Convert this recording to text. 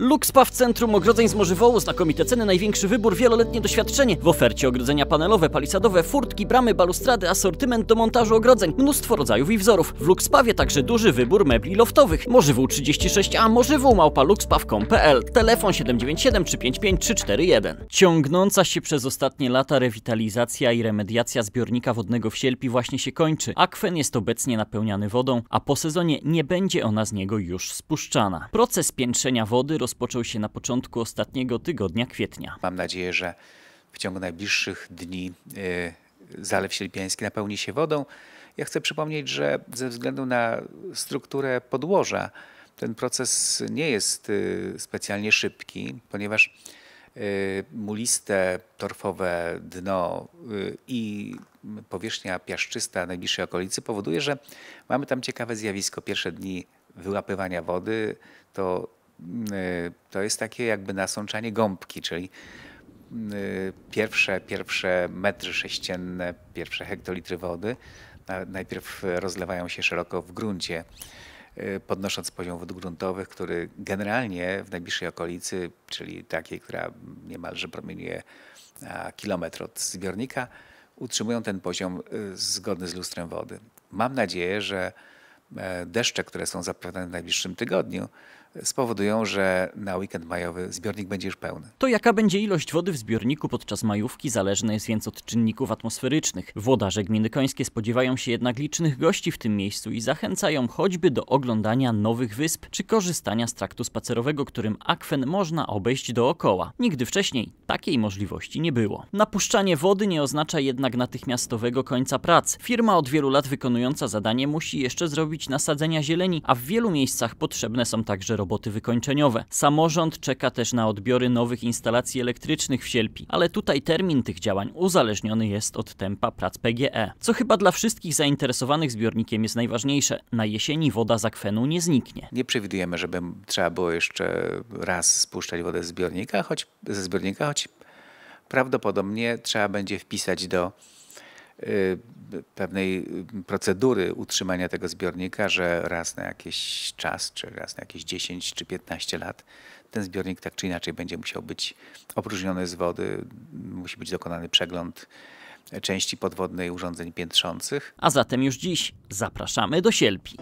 Luxpaw w centrum ogrodzeń z Morzywołu, znakomite ceny, największy wybór, wieloletnie doświadczenie. W ofercie ogrodzenia panelowe, palisadowe, furtki, bramy, balustrady, asortyment do montażu ogrodzeń, mnóstwo rodzajów i wzorów. W Luxpawie także duży wybór mebli loftowych. Morzywół 36a, Morzywół małpa luxpaw.com.pl, telefon 797 355 341. Ciągnąca się przez ostatnie lata rewitalizacja i remediacja zbiornika wodnego w Sielpi właśnie się kończy. Akwen jest obecnie napełniany wodą, a po sezonie nie będzie ona z niego już spuszczana. Proces piętrzenia wody roz rozpoczął się na początku ostatniego tygodnia kwietnia. Mam nadzieję, że w ciągu najbliższych dni y, Zalew Sierpiański napełni się wodą. Ja chcę przypomnieć, że ze względu na strukturę podłoża ten proces nie jest y, specjalnie szybki, ponieważ y, muliste, torfowe dno i powierzchnia piaszczysta najbliższej okolicy powoduje, że mamy tam ciekawe zjawisko. Pierwsze dni wyłapywania wody to Y, to jest takie jakby nasączanie gąbki, czyli y, pierwsze, pierwsze metry sześcienne, pierwsze hektolitry wody najpierw rozlewają się szeroko w gruncie, y, podnosząc poziom wód gruntowych, który generalnie w najbliższej okolicy, czyli takiej, która niemalże promieniuje kilometr od zbiornika, utrzymują ten poziom zgodny z lustrem wody. Mam nadzieję, że E, deszcze, które są zapewne w najbliższym tygodniu, spowodują, że na weekend majowy zbiornik będzie już pełny. To jaka będzie ilość wody w zbiorniku podczas majówki zależne jest więc od czynników atmosferycznych. Włodarze gminy końskie spodziewają się jednak licznych gości w tym miejscu i zachęcają choćby do oglądania nowych wysp czy korzystania z traktu spacerowego, którym akwen można obejść dookoła. Nigdy wcześniej takiej możliwości nie było. Napuszczanie wody nie oznacza jednak natychmiastowego końca prac. Firma od wielu lat wykonująca zadanie musi jeszcze zrobić zastąpić nasadzenia zieleni, a w wielu miejscach potrzebne są także roboty wykończeniowe. Samorząd czeka też na odbiory nowych instalacji elektrycznych w Sielpi, ale tutaj termin tych działań uzależniony jest od tempa prac PGE. Co chyba dla wszystkich zainteresowanych zbiornikiem jest najważniejsze, na jesieni woda z akwenu nie zniknie. Nie przewidujemy, żeby trzeba było jeszcze raz spuszczać wodę z zbiornika, choć, ze zbiornika, choć prawdopodobnie trzeba będzie wpisać do y, pewnej mm, procedury utrzymania tego zbiornika, że raz na jakiś czas, czy raz na jakieś 10 czy 15 lat ten zbiornik tak czy inaczej będzie musiał być opróżniony z wody, musi być dokonany przegląd części podwodnej urządzeń piętrzących. A zatem już dziś zapraszamy do Sielpi.